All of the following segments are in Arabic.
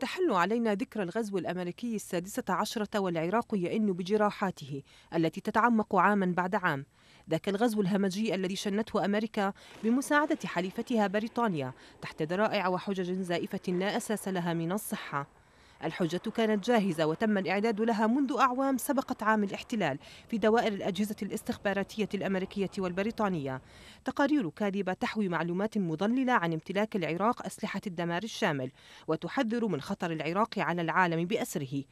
تحل علينا ذكرى الغزو الأمريكي السادسة عشرة والعراق يئن بجراحاته التي تتعمق عاما بعد عام ذاك الغزو الهمجي الذي شنته أمريكا بمساعدة حليفتها بريطانيا تحت ذرائع وحجج زائفة لا أساس لها من الصحة الحجة كانت جاهزة وتم الإعداد لها منذ أعوام سبقت عام الاحتلال في دوائر الأجهزة الاستخباراتية الأمريكية والبريطانية تقارير كاذبة تحوي معلومات مضللة عن امتلاك العراق أسلحة الدمار الشامل وتحذر من خطر العراق على العالم بأسره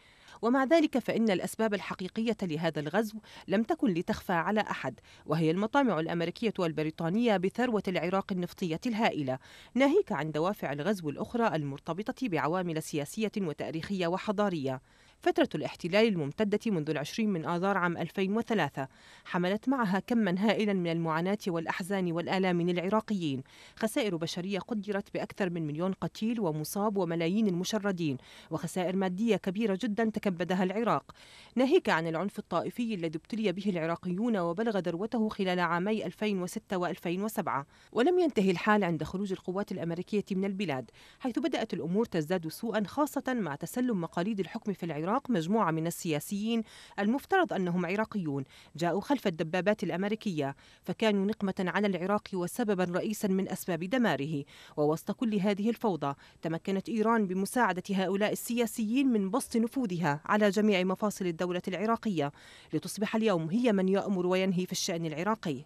ومع ذلك فإن الأسباب الحقيقية لهذا الغزو لم تكن لتخفى على أحد وهي المطامع الأمريكية والبريطانية بثروة العراق النفطية الهائلة ناهيك عن دوافع الغزو الأخرى المرتبطة بعوامل سياسية وتاريخية وحضارية فترة الاحتلال الممتدة منذ العشرين من آذار عام 2003 حملت معها كما هائلا من المعاناة والأحزان والآلام للعراقيين خسائر بشرية قدرت بأكثر من مليون قتيل ومصاب وملايين المشردين وخسائر مادية كبيرة جدا تكبدها العراق ناهيك عن العنف الطائفي الذي ابتلي به العراقيون وبلغ ذروته خلال عامي 2006 و2007 ولم ينتهي الحال عند خروج القوات الأمريكية من البلاد حيث بدأت الأمور تزداد سوءا خاصة مع تسلم مقاليد الحكم في العراق العراق مجموعة من السياسيين المفترض أنهم عراقيون جاءوا خلف الدبابات الأمريكية فكانوا نقمة على العراق وسببا رئيسا من أسباب دماره ووسط كل هذه الفوضى تمكنت إيران بمساعدة هؤلاء السياسيين من بسط نفوذها على جميع مفاصل الدولة العراقية لتصبح اليوم هي من يأمر وينهي في الشأن العراقي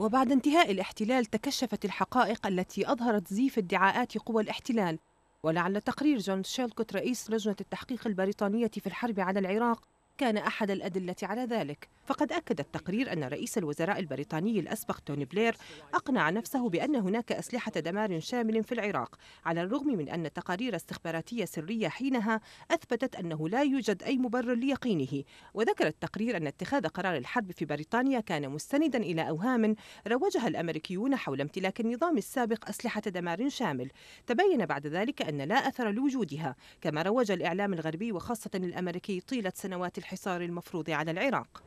وبعد انتهاء الاحتلال تكشفت الحقائق التي أظهرت زيف ادعاءات قوى الاحتلال ولعل تقرير جون شيلكوت رئيس لجنة التحقيق البريطانية في الحرب على العراق كان أحد الأدلة على ذلك فقد أكد التقرير أن رئيس الوزراء البريطاني الأسبق توني بلير أقنع نفسه بأن هناك أسلحة دمار شامل في العراق على الرغم من أن تقارير استخباراتية سرية حينها أثبتت أنه لا يوجد أي مبرر ليقينه وذكر التقرير أن اتخاذ قرار الحرب في بريطانيا كان مستندا إلى أوهام روجها الأمريكيون حول امتلاك النظام السابق أسلحة دمار شامل تبين بعد ذلك أن لا أثر لوجودها كما روج الإعلام الغربي وخاصة الأمريكي طيلة سنوات الحصار المفروض على العراق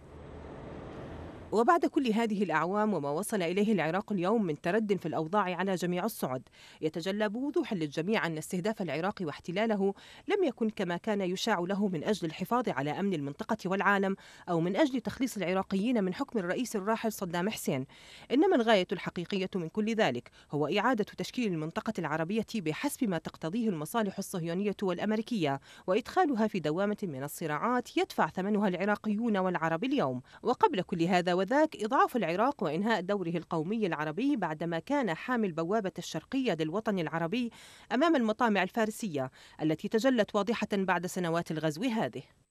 وبعد كل هذه الأعوام وما وصل إليه العراق اليوم من ترد في الأوضاع على جميع الصعد يتجلى بوضوح للجميع أن استهداف العراق واحتلاله لم يكن كما كان يشاع له من أجل الحفاظ على أمن المنطقة والعالم أو من أجل تخليص العراقيين من حكم الرئيس الراحل صدام حسين إنما الغاية الحقيقية من كل ذلك هو إعادة تشكيل المنطقة العربية بحسب ما تقتضيه المصالح الصهيونية والأمريكية وإدخالها في دوامة من الصراعات يدفع ثمنها العراقيون والعرب اليوم وقبل كل هذا وذاك إضعاف العراق وإنهاء دوره القومي العربي بعدما كان حامل بوابة الشرقية للوطن العربي أمام المطامع الفارسية التي تجلت واضحة بعد سنوات الغزو هذه